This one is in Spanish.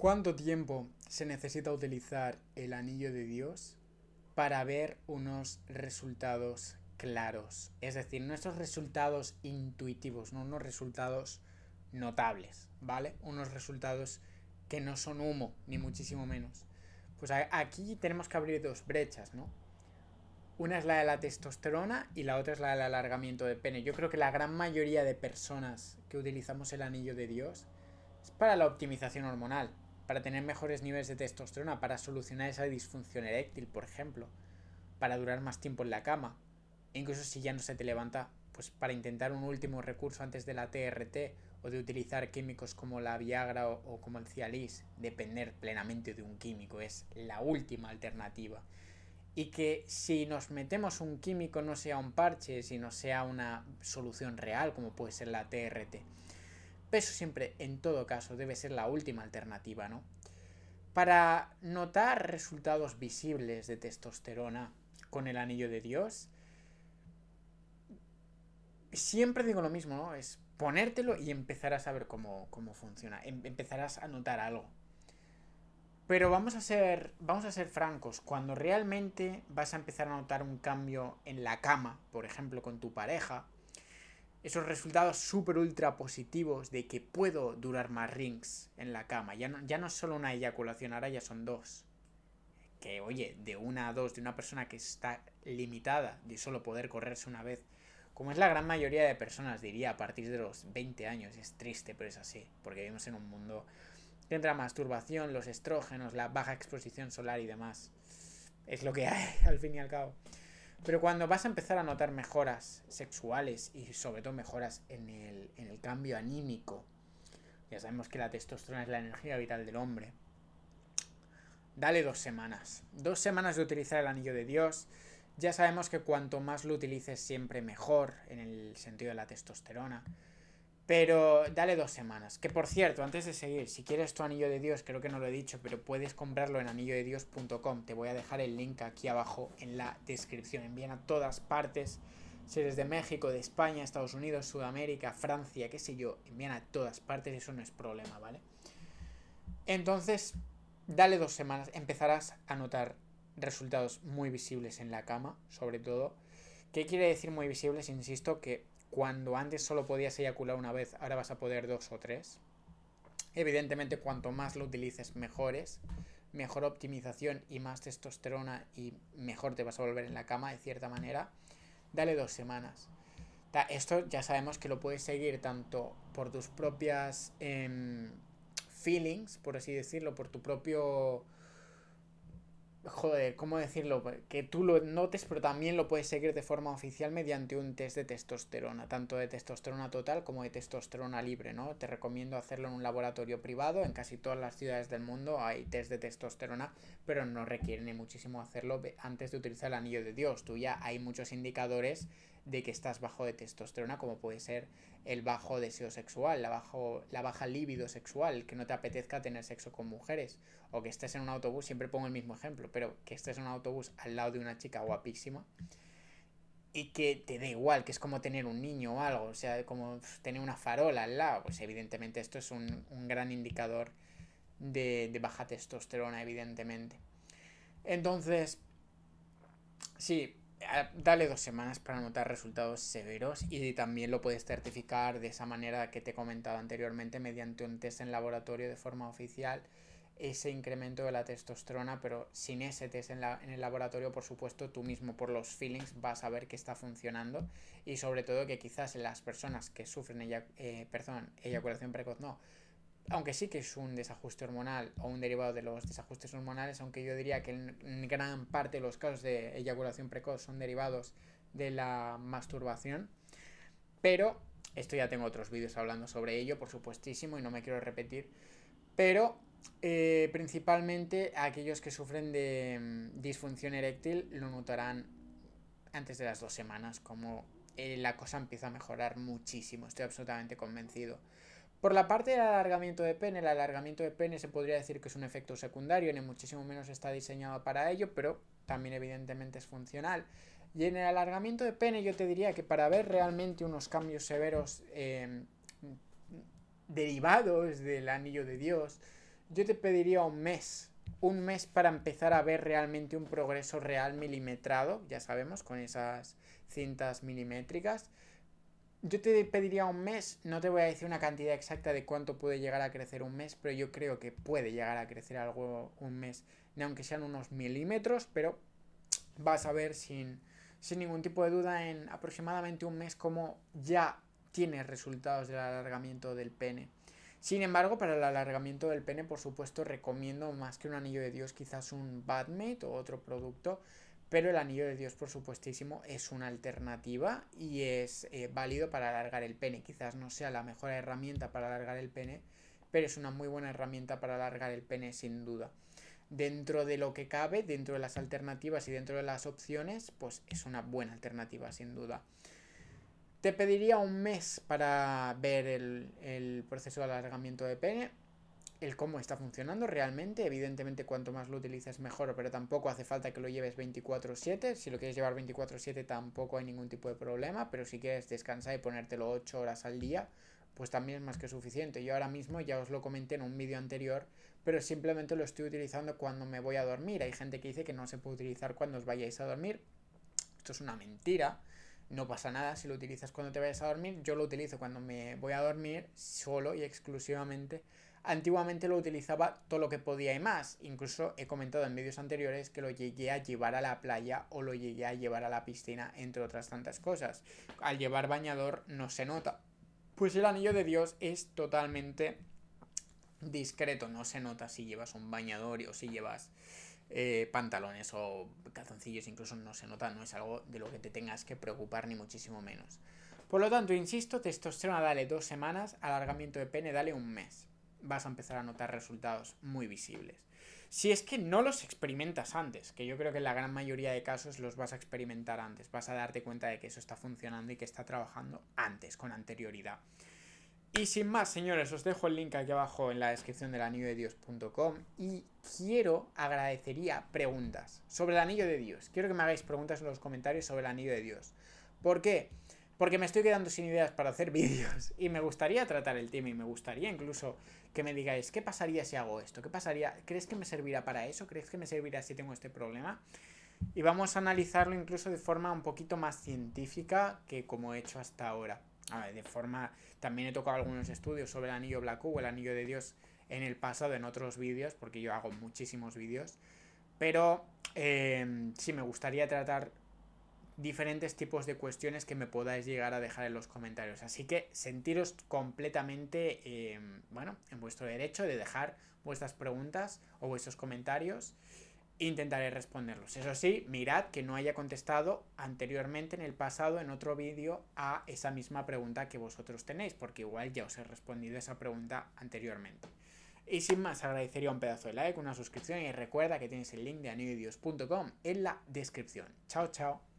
¿Cuánto tiempo se necesita utilizar el anillo de Dios para ver unos resultados claros? Es decir, nuestros resultados intuitivos, no unos resultados notables, ¿vale? Unos resultados que no son humo, ni muchísimo menos. Pues aquí tenemos que abrir dos brechas, ¿no? Una es la de la testosterona y la otra es la del alargamiento de pene. Yo creo que la gran mayoría de personas que utilizamos el anillo de Dios es para la optimización hormonal para tener mejores niveles de testosterona, para solucionar esa disfunción eréctil, por ejemplo, para durar más tiempo en la cama, e incluso si ya no se te levanta, pues para intentar un último recurso antes de la TRT o de utilizar químicos como la Viagra o, o como el Cialis, depender plenamente de un químico es la última alternativa. Y que si nos metemos un químico no sea un parche, sino sea una solución real como puede ser la TRT peso siempre, en todo caso, debe ser la última alternativa, ¿no? Para notar resultados visibles de testosterona con el anillo de Dios, siempre digo lo mismo, ¿no? Es ponértelo y empezarás a ver cómo, cómo funciona, em, empezarás a notar algo. Pero vamos a, ser, vamos a ser francos, cuando realmente vas a empezar a notar un cambio en la cama, por ejemplo, con tu pareja, esos resultados súper ultra positivos de que puedo durar más rings en la cama. Ya no, ya no es solo una eyaculación, ahora ya son dos. Que oye, de una a dos, de una persona que está limitada de solo poder correrse una vez, como es la gran mayoría de personas, diría, a partir de los 20 años, es triste, pero es así, porque vivimos en un mundo que entra masturbación, los estrógenos, la baja exposición solar y demás. Es lo que hay, al fin y al cabo. Pero cuando vas a empezar a notar mejoras sexuales y sobre todo mejoras en el, en el cambio anímico, ya sabemos que la testosterona es la energía vital del hombre, dale dos semanas. Dos semanas de utilizar el anillo de Dios. Ya sabemos que cuanto más lo utilices siempre mejor en el sentido de la testosterona. Pero dale dos semanas. Que por cierto, antes de seguir, si quieres tu anillo de Dios, creo que no lo he dicho, pero puedes comprarlo en anillodedios.com. Te voy a dejar el link aquí abajo en la descripción. Envían a todas partes. Si eres de México, de España, Estados Unidos, Sudamérica, Francia, qué sé yo, envían a todas partes, eso no es problema, ¿vale? Entonces, dale dos semanas, empezarás a notar resultados muy visibles en la cama, sobre todo. ¿Qué quiere decir muy visibles? Insisto que cuando antes solo podías eyacular una vez, ahora vas a poder dos o tres. Evidentemente, cuanto más lo utilices, mejores. Mejor optimización y más testosterona y mejor te vas a volver en la cama, de cierta manera. Dale dos semanas. Esto ya sabemos que lo puedes seguir tanto por tus propias em, feelings, por así decirlo, por tu propio joder, ¿cómo decirlo? Que tú lo notes, pero también lo puedes seguir de forma oficial mediante un test de testosterona, tanto de testosterona total como de testosterona libre, ¿no? Te recomiendo hacerlo en un laboratorio privado, en casi todas las ciudades del mundo hay test de testosterona, pero no requiere ni muchísimo hacerlo antes de utilizar el anillo de Dios. Tú ya hay muchos indicadores de que estás bajo de testosterona, como puede ser el bajo deseo sexual, la, bajo, la baja libido sexual, que no te apetezca tener sexo con mujeres, o que estés en un autobús, siempre pongo el mismo ejemplo, pero que estés en un autobús al lado de una chica guapísima y que te dé igual, que es como tener un niño o algo, o sea, como tener una farola al lado, pues evidentemente esto es un, gran indicador de, de, baja testosterona, evidentemente. Entonces, sí, dale dos semanas para notar resultados severos y también lo puedes certificar de esa manera que te he comentado anteriormente mediante un test en laboratorio de forma oficial ese incremento de la testosterona, pero sin ese test en, el laboratorio, por supuesto, tú mismo por los feelings vas a ver que está funcionando y sobre todo que quizás las personas que sufren, eh, perdón, eyaculación precoz no, aunque sí que es un desajuste hormonal o un derivado de los desajustes hormonales, aunque yo diría que en gran parte de los casos de eyaculación precoz son derivados de la masturbación, pero esto ya tengo otros vídeos hablando sobre ello, por supuestísimo, y no me quiero repetir, pero eh, principalmente aquellos que sufren de mm, disfunción eréctil lo notarán antes de las dos semanas, como eh, la cosa empieza a mejorar muchísimo, estoy absolutamente convencido. Por la parte del alargamiento de pene, el alargamiento de pene se podría decir que es un efecto secundario, ni muchísimo menos está diseñado para ello, pero también evidentemente es funcional. Y en el alargamiento de pene yo te diría que para ver realmente unos cambios severos em, derivados del anillo de Dios, yo te pediría un mes. Un mes para empezar a ver realmente un progreso real milimetrado, ya sabemos, con esas cintas milimétricas yo te pediría un mes, no te voy a decir una cantidad exacta de cuánto puede llegar a crecer un mes, pero yo creo que puede llegar a crecer algo un mes, aunque sean unos milímetros, pero vas a ver sin, ningún tipo de duda en aproximadamente un mes cómo ya tienes resultados del alargamiento del pene. Sin embargo, para el alargamiento del pene, por supuesto, recomiendo más que un anillo de Dios, quizás un Badmate o otro producto pero el anillo de Dios, por supuestísimo, es una alternativa y es eh, válido para alargar el pene. Quizás no sea la mejor herramienta para alargar el pene, pero es una muy buena herramienta para alargar el pene sin duda. Dentro de lo que cabe, dentro de las alternativas y dentro de las opciones, pues es una buena alternativa sin duda. Te pediría un mes para ver el, el proceso de alargamiento de pene el cómo está funcionando realmente. Evidentemente, cuanto más lo utilices, mejor, pero tampoco hace falta que lo lleves 24-7. Si lo quieres llevar 24-7, tampoco hay ningún tipo de problema, pero si quieres descansar y ponértelo 8 horas al día, pues también es más que suficiente. Yo ahora mismo ya os lo comenté en un vídeo anterior, pero simplemente lo estoy utilizando cuando me voy a dormir. Hay gente que dice que no se puede utilizar cuando os vayáis a dormir. Esto es una mentira. No pasa nada si lo utilizas cuando te vayas a dormir. Yo lo utilizo cuando me voy a dormir solo y exclusivamente Antiguamente lo utilizaba todo lo que podía y más. Incluso he comentado en vídeos anteriores que lo llegué a llevar a la playa o lo llegué a llevar a la piscina, entre otras tantas cosas. Al llevar bañador no se nota. Pues el anillo de Dios es totalmente discreto. No se nota si llevas un bañador o si llevas eh, pantalones o calzoncillos. Incluso no se nota. No es algo de lo que te tengas que preocupar ni muchísimo menos. Por lo tanto, insisto, testosterona dale dos semanas, alargamiento de pene dale un mes vas a empezar a notar resultados muy visibles. Si es que no los experimentas antes, que yo creo que en la gran mayoría de casos los vas a experimentar antes, vas a darte cuenta de que eso está funcionando y que está trabajando antes, con anterioridad. Y sin más, señores, os dejo el link aquí abajo en la descripción del anillo de Dios.com y quiero, agradecería preguntas sobre el anillo de Dios. Quiero que me hagáis preguntas en los comentarios sobre el anillo de Dios. ¿Por qué? Porque me estoy quedando sin ideas para hacer vídeos y me gustaría tratar el tema y me gustaría incluso que me digáis, ¿qué pasaría si hago esto? ¿Qué pasaría? ¿Crees que me servirá para eso? ¿Crees que me servirá si tengo este problema? Y vamos a analizarlo incluso de forma un poquito más científica que como he hecho hasta ahora. A ver, de forma... También he tocado algunos estudios sobre el anillo Black o el anillo de Dios en el pasado, en otros vídeos, porque yo hago muchísimos vídeos. Pero eh, sí me gustaría tratar diferentes tipos de cuestiones que me podáis llegar a dejar en los comentarios. Así que sentiros completamente, em, bueno, en vuestro derecho de dejar vuestras preguntas o vuestros comentarios. Intentaré responderlos. Eso sí, mirad que no haya contestado anteriormente en el pasado, en otro vídeo, a esa misma pregunta que vosotros tenéis, porque igual ya os he respondido esa pregunta anteriormente. Y sin más, agradecería un pedazo de like, una suscripción y recuerda que tienes el link de anidios.com en la descripción. Chao, chao.